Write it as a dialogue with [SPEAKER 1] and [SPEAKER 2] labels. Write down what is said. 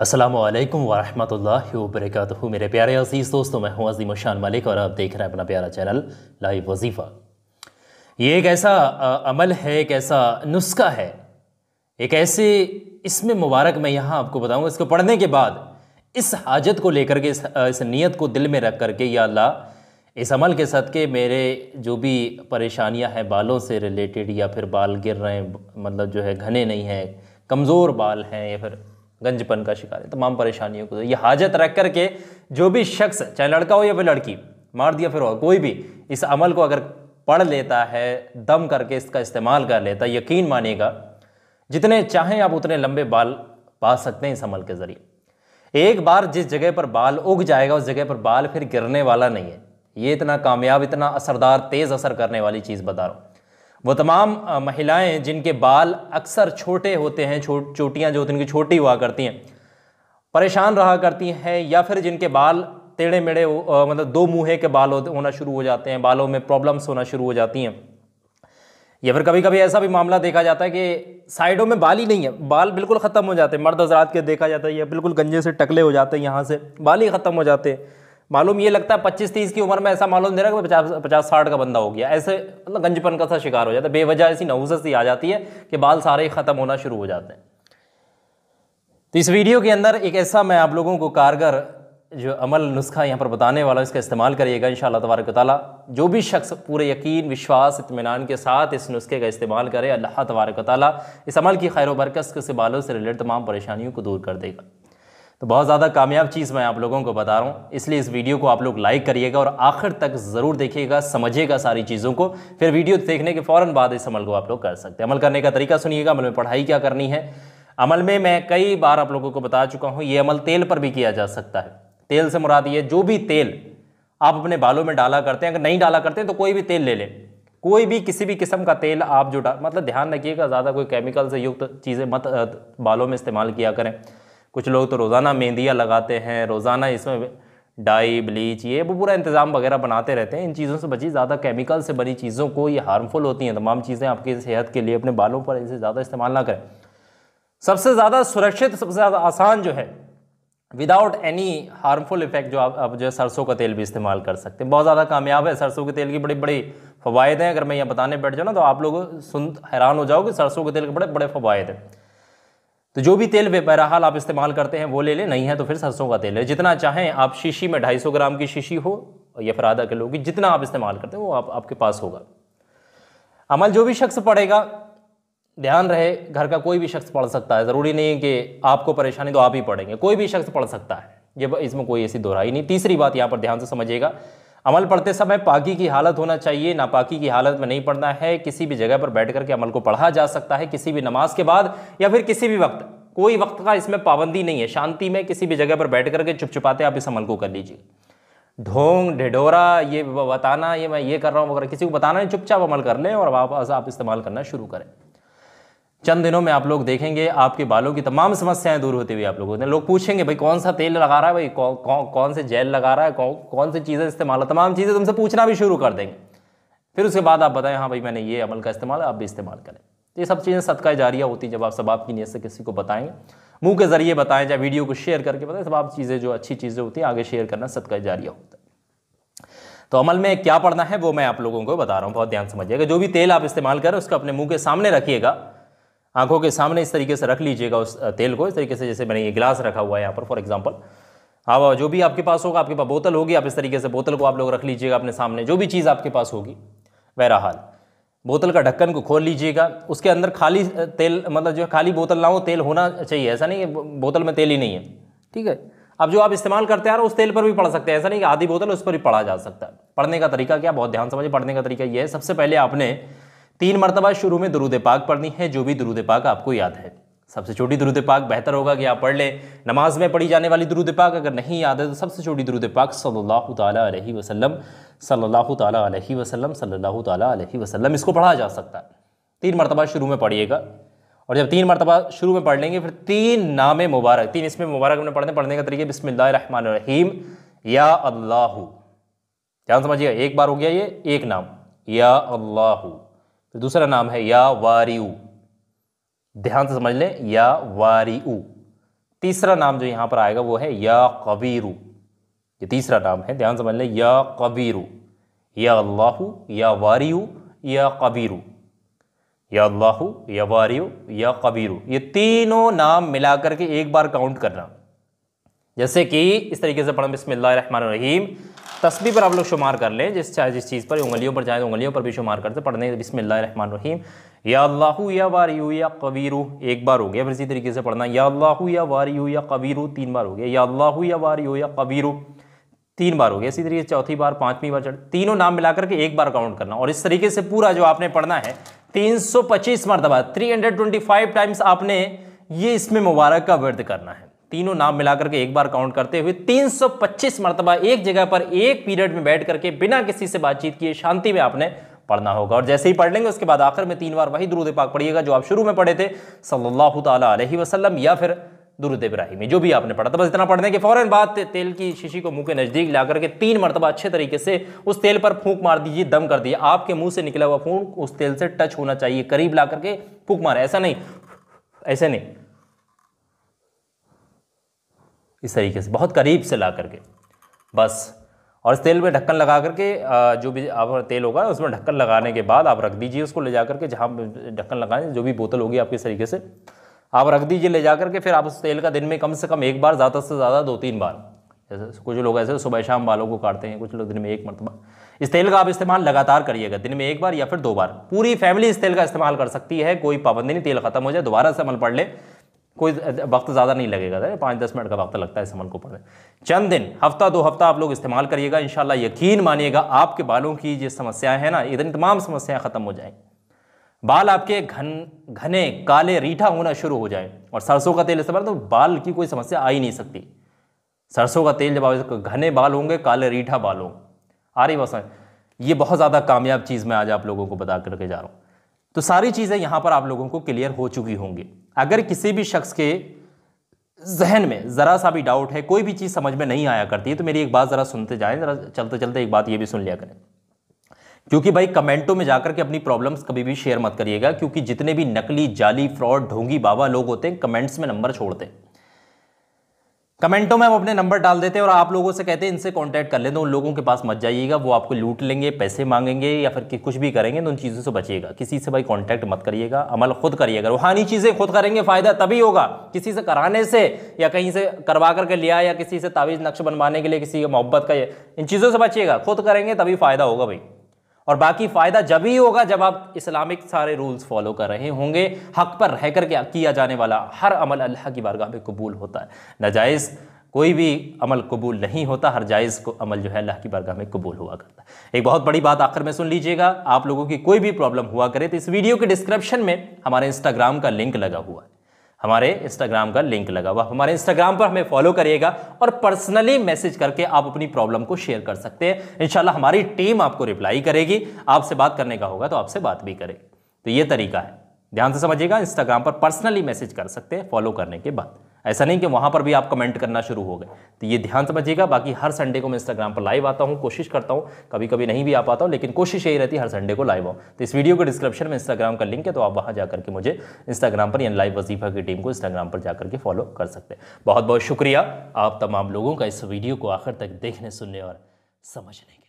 [SPEAKER 1] असलम वरहमल वरक मेरे प्यारे अजीज़ दोस्तों मैं हूँ अजीम शान मलिक और आप देख रहे हैं अपना प्यारा चैनल लाइव वजीफ़ा ये एक ऐसा अमल है एक ऐसा नुस्खा है एक ऐसे इसमें मुबारक मैं यहाँ आपको बताऊँगा इसको पढ़ने के बाद इस हाजत को लेकर के इस, इस नीयत को दिल में रख कर के या अल्लाह इस अमल के साथ के मेरे जो भी परेशानियाँ हैं बालों से रिलेटेड या फिर बाल गिर रहे हैं मतलब जो है घने नहीं हैं कमज़ोर बाल हैं या फिर गंजपन का शिकार है तमाम परेशानियों को ये हाजत रख करके जो भी शख्स चाहे लड़का हो या फिर लड़की मार दिया फिर हो कोई भी इस अमल को अगर पढ़ लेता है दम करके इसका इस्तेमाल कर लेता यकीन मानेगा जितने चाहें आप उतने लंबे बाल पा सकते हैं इस अमल के ज़रिए एक बार जिस जगह पर बाल उग जाएगा उस जगह पर बाल फिर गिरने वाला नहीं है ये इतना कामयाब इतना असरदार तेज़ असर करने वाली चीज़ बता रहा हूँ वो तमाम महिलाएं जिनके बाल अक्सर छोटे होते हैं छोट चोटियाँ जो होती हैं उनकी छोटी हुआ करती हैं परेशान रहा करती हैं या फिर जिनके बाल टेढ़े मेढ़े मतलब दो मुँहे के बाल होना शुरू हो जाते हैं बालों में प्रॉब्लम्स होना शुरू हो जाती हैं या फिर कभी कभी ऐसा भी मामला देखा जाता है कि साइडों में बाल ही नहीं है बाल बिल्कुल ख़त्म हो जाते हैं मर्द हजरात के देखा जाता है या बिल्कुल गंजे से टकले हो जाते हैं यहाँ से बाल ही ख़त्म हो जाते हैं मालूम ये लगता है पच्चीस तीस की उम्र में ऐसा मालूम दे रहा है कि पचास पचास साठ का बंदा हो गया ऐसे मतलब गंजपन का सा शिकार हो जाता है बेवजह ऐसी नहुसत सी आ जाती है कि बाल सारे ही ख़त्म होना शुरू हो जाते हैं तो इस वीडियो के अंदर एक ऐसा मैं आप लोगों को कारगर जो अमल नुस्खा यहाँ पर बताने वाला इसका इस्तेमाल करिएगा इन तबारक ताली जो भी शख्स पूरे यकीन विश्वास इतमान के साथ इस नुस्खे का इस्तेमाल करे अल्लाह तबारक ताली इस अमल की खैर वरकस के बालों से रिलेटेड तमाम परेशानियों को दूर कर देगा तो बहुत ज़्यादा कामयाब चीज़ मैं आप लोगों को बता रहा हूँ इसलिए इस वीडियो को आप लोग लाइक करिएगा और आखिर तक ज़रूर देखिएगा समझिएगा सारी चीज़ों को फिर वीडियो देखने के फ़ौरन बाद इस अमल को आप लोग कर सकते हैं अमल करने का तरीका सुनिएगा अमल में पढ़ाई क्या करनी है अमल में मैं कई बार आप लोगों को बता चुका हूँ ये अमल तेल पर भी किया जा सकता है तेल से मुराद ये जो भी तेल आप अपने बालों में डाला करते हैं अगर नहीं डाला करते हैं तो कोई भी तेल ले लें कोई भी किसी भी किस्म का तेल आप जो मतलब ध्यान रखिएगा ज़्यादा कोई केमिकल से युक्त चीज़ें मत बालों में इस्तेमाल किया करें कुछ लोग तो रोज़ाना मेहंदियाँ लगाते हैं रोज़ाना इसमें डाई ब्लीच ये वो पूरा इंतज़ाम वगैरह बनाते रहते हैं इन चीज़ों से बची ज़्यादा केमिकल से बनी चीज़ों को ये हार्मफुल होती हैं तमाम चीज़ें आपकी सेहत के लिए अपने बालों पर इसे ज़्यादा इस्तेमाल ना करें सबसे ज़्यादा सुरक्षित सबसे ज़्यादा आसान जो है विदाउट एनी हार्मफुल इफेक्ट जो आप आप जो है सरसों का तेल भी इस्तेमाल कर सकते हैं बहुत ज़्यादा कामयाब है सरसों के तेल की बड़ी बड़ी फ़वाद हैं अगर मैं यहाँ बताने बैठ जाऊँ ना तो आप लोग सुन हैरान हो जाओगे सरसों के तेल के बड़े बड़े फ़वाद हैं तो जो भी तेल बहरहाल आप इस्तेमाल करते हैं वो ले लें नहीं है तो फिर सरसों का तेल है जितना चाहें आप शीशी में 250 ग्राम की शीशी हो या फिर आधा किलो की जितना आप इस्तेमाल करते हैं वो आप, आपके पास होगा अमल जो भी शख्स पढ़ेगा ध्यान रहे घर का कोई भी शख्स पढ़ सकता है ज़रूरी नहीं है कि आपको परेशानी तो आप ही पढ़ेंगे कोई भी शख्स पढ़ सकता है ये इसमें कोई ऐसी दोहराई नहीं तीसरी बात यहाँ पर ध्यान से समझिएगा अमल पढ़ते समय पाकि की हालत होना चाहिए नापाकी की हालत में नहीं पढ़ना है किसी भी जगह पर बैठ करके अमल को पढ़ा जा सकता है किसी भी नमाज के बाद या फिर किसी भी वक्त कोई वक्त का इसमें पाबंदी नहीं है शांति में किसी भी जगह पर बैठ करके चुपाते आप इस अमल को कर लीजिए ढोंग ढिढोरा ये बताना ये मैं ये कर रहा हूँ वगैरह किसी को बताना नहीं चुपचाप अमल कर लें और आप इस्तेमाल करना शुरू करें चंद दिनों में आप लोग देखेंगे आपके बालों की तमाम समस्याएं दूर होती हुई आप लोगों ने लोग पूछेंगे भाई कौन सा तेल लगा रहा है भाई कौ, कौ, कौन से जेल लगा रहा है कौ, कौन सी चीज़ें इस्तेमाल तमाम चीज़ें तुमसे पूछना भी शुरू कर देंगे फिर उसके बाद आप बताएं हाँ भाई मैंने ये अमल का इस्तेमाल आप भी इस्तेमाल करें तो ये सब चीज़ें सदका जारिया होती जब आप सब आपकी नीयत से किसी को बताएंगे मुंह के ज़रिए बताएं चाहे वीडियो को शेयर करके बताएं सब आप चीज़ें जो अच्छी चीज़ें होती हैं आगे शेयर करना सदका जारिया होता है तो अमल में क्या पढ़ना है वो मैं आप लोगों को बता रहा हूँ बहुत ध्यान समझिएगा जो भी तेल आप इस्तेमाल करें उसको अपने मुंह के सामने रखिएगा आंखों के सामने इस तरीके से रख लीजिएगा उस तेल को इस तरीके से जैसे मैंने ये गिलास रखा हुआ है यहाँ पर फॉर एग्जाम्पल आप जो भी आपके पास होगा आपके पास बोतल होगी आप इस तरीके से बोतल को आप लोग रख लीजिएगा अपने सामने जो भी चीज़ आपके पास होगी बहरहाल बोतल का ढक्कन को खोल लीजिएगा उसके अंदर खाली तेल मतलब जो खाली बोतल ना हो तेल होना चाहिए ऐसा नहीं बोतल में तेल ही नहीं है ठीक है अब जो आप इस्तेमाल करते आ रहे हो उस तेल पर भी पड़ सकते हैं ऐसा नहीं कि आधी बोतल उस पर ही पड़ा जा सकता है पढ़ने का तरीका क्या बहुत ध्यान समझिए पढ़ने का तरीका ये है सबसे पहले आपने तीन मरतबा शुरू में दरूद पाक पढ़नी है जो भी दरूद पाक आपको याद है सबसे छोटी दरूद पाक बेहतर होगा कि आप पढ़ लें नमाज में पढ़ी जाने वाली दरूद पाक अगर नहीं याद है तो सबसे छोटी दरूद पाक सल्लल्लाहु ताला अलैहि वसल्लम सल्लल्लाहु ताला अलैहि वसल्लम सल्लल्लाहु अलैहि वसल्लम इसको पढ़ा जा सकता है तीन मरतबा शुरू में पढ़िएगा और जब तीन मरतबा शुरू में पढ़ लेंगे फिर तीन नाम मुबारक तीन इसमें मुबारक हमने पढ़ने पढ़ने का तरीके बिसमिल्लर रहीम या अल्लाह ध्यान समझिएगा एक बार हो गया ये एक नाम या अल्लाह फिर तो दूसरा नाम है या वारीऊ ध्यान से समझ लें या वारीऊ तीसरा नाम जो यहाँ पर आएगा वो है या कबीरू ये तीसरा नाम है ध्यान समझ लें या कबीरू या अल्लाह या वारीऊ या कबीरू या अल्लाह या वारियू या कबीरू ये तीनों नाम मिलाकर के एक बार काउंट करना जैसे कि इस तरीके से पढ़ें रहीम तस्वीर पर आप लोग शुमार कर लें जिस चाहे जिस चीज़ पर उंगलियों पर जाए उंगलियों पर भी शुमार करते पढ़ने बिसमीम या अल्लाह या वारियू या कबीरू एक बार हो गया फिर इसी तरीके से पढ़ना या अल्लाह या वारियू या कबीरू तीन बार हो गया या अल्लाह या वारियू या कबीरू तीन बार हो गया इसी तरीके से चौथी बार पाँचवीं बार चढ़ तीनों नाम मिलाकर के एक बार काउंट करना और इस तरीके से पूरा जो आपने पढ़ना है तीन पच्चीस मरतबा फाइव टाइम्स आपने ये इसमें मुबारक का वर्द करना है तीनों नाम मिलाकर के एक बार काउंट करते हुए 325 मरतबा एक जगह पर एक पीरियड में बैठ करके बिना किसी से बातचीत किए शांति में आपने पढ़ना होगा और जैसे ही पढ़ लेंगे उसके बाद आखिर में तीन बार वही दुरुद पाक पढ़िएगा जो आप शुरू में पढ़े थे सल्लल्लाहु ताला अलैहि वसल्लम या फिर दुरुद इब्राहिमी जो भी आपने पढ़ा था तो बस इतना पढ़ने के फ़ौरन बाद तेल की शीशी को मुंह के नज़दीक ला करके तीन मरतबा अच्छे तरीके से उस तेल पर फूंक मार दीजिए दम कर दीजिए आपके मुंह से निकला हुआ फूंक उस तेल से टच होना चाहिए करीब ला करके फूक मार ऐसा नहीं ऐसे नहीं इस तरीके से बहुत करीब से ला करके बस और इस तेल में ढक्कन लगा करके जो भी आप तेल होगा उसमें ढक्कन लगाने के बाद आप रख दीजिए उसको ले जा करके जहाँ ढक्कन लगाएं जो भी बोतल होगी आपके तरीके से आप रख दीजिए ले जा करके फिर आप उस तेल का दिन में कम से कम एक बार ज़्यादा से ज़्यादा दो तीन बार जैसे कुछ लोग ऐसे सुबह शाम बालों को काटते हैं कुछ लोग दिन में एक मरतबा इस तेल का आप इस्तेमाल लगातार करिएगा दिन में एक बार या फिर दो बार पूरी फैमिली इस तेल का इस्तेमाल कर सकती है कोई पाबंदी नहीं तेल खत्म हो जाए दोबारा से अमल पड़ ले कोई वक्त ज़्यादा नहीं लगेगा सर पाँच दस मिनट का वक्त लगता है इस अमल को पढ़ने चंद दिन हफ्ता दो हफ्ता आप लोग इस्तेमाल करिएगा इन यकीन मानिएगा आपके बालों की जो समस्याएँ हैं ना दिन तमाम समस्याएँ ख़त्म हो जाएँ बाल आपके घन घने काले रीठा होना शुरू हो जाए और सरसों का तेल इस्तेमाल तो बाल की कोई समस्या आ ही नहीं सकती सरसों का तेल जब आप घने बाल होंगे काले रीठा बाल हो आ रही बस ये बहुत ज़्यादा कामयाब चीज़ मैं आज आप लोगों को बता करके जा रहा हूँ तो सारी चीज़ें यहाँ पर आप लोगों को क्लियर हो चुकी होंगी अगर किसी भी शख्स के जहन में ज़रा सा भी डाउट है कोई भी चीज़ समझ में नहीं आया करती है तो मेरी एक बात ज़रा सुनते जाएँ ज़रा चलते चलते एक बात ये भी सुन लिया करें क्योंकि भाई कमेंटों में जाकर के अपनी प्रॉब्लम्स कभी भी शेयर मत करिएगा क्योंकि जितने भी नकली जाली फ्रॉड ढोंगी बाबा लोग होते हैं कमेंट्स में नंबर छोड़ते हैं कमेंटों में हम अपने नंबर डाल देते हैं और आप लोगों से कहते हैं इनसे कांटेक्ट कर लेते हैं उन लोगों के पास मत जाइएगा वो आपको लूट लेंगे पैसे मांगेंगे या फिर कुछ भी करेंगे तो उन चीज़ों से बचिएगा किसी से भाई कांटेक्ट मत करिएगा अमल खुद करिएगा रूहानी चीज़ें खुद करेंगे फ़ायदा तभी होगा किसी से कराने से या कहीं से करवा करके लिया या किसी से तावीज़ नक्श बनवाने के लिए किसी की मोहब्बत का इन चीज़ों से बचिएगा खुद करेंगे तभी फ़ायदा होगा भाई और बाकी फ़ायदा जब ही होगा जब आप इस्लामिक सारे रूल्स फॉलो कर रहे होंगे हक पर रह कर के किया जाने वाला हर अमल अल्लाह की बारगाह में कबूल होता है नाजायज़ कोई भी अमल कबूल नहीं होता हर जायज़ को अमल जो है अल्लाह की बारगाह में कबूल हुआ करता है एक बहुत बड़ी बात आखिर में सुन लीजिएगा आप लोगों की कोई भी प्रॉब्लम हुआ करे तो इस वीडियो के डिस्क्रिप्शन में हमारे इंस्टाग्राम का लिंक लगा हुआ है हमारे इंस्टाग्राम का लिंक लगा हुआ हमारे इंस्टाग्राम पर हमें फॉलो करिएगा और पर्सनली मैसेज करके आप अपनी प्रॉब्लम को शेयर कर सकते हैं इंशाल्लाह हमारी टीम आपको रिप्लाई करेगी आपसे बात करने का होगा तो आपसे बात भी करेगी तो ये तरीका है ध्यान से समझिएगा इंस्टाग्राम पर पर्सनली मैसेज कर सकते हैं फॉलो करने के बाद ऐसा नहीं कि वहाँ पर भी आप कमेंट करना शुरू हो गए तो ये ध्यान समझिएगा बाकी हर संडे को मैं इंस्टाग्राम पर लाइव आता हूँ कोशिश करता हूँ कभी कभी नहीं भी आ पाता हूँ लेकिन कोशिश यही रहती है हर संडे को लाइव आऊँ तो इस वीडियो के डिस्क्रिप्शन में इंस्टाग्राम का लिंक है तो आप वहाँ जाकर के मुझे इंस्टाग्राम पर या लाइव वजीफा की टीम को इंस्टाग्राम पर जाकर के फॉलो कर सकते हैं बहुत बहुत शुक्रिया आप तमाम लोगों का इस वीडियो को आखिर तक देखने सुनने और समझने के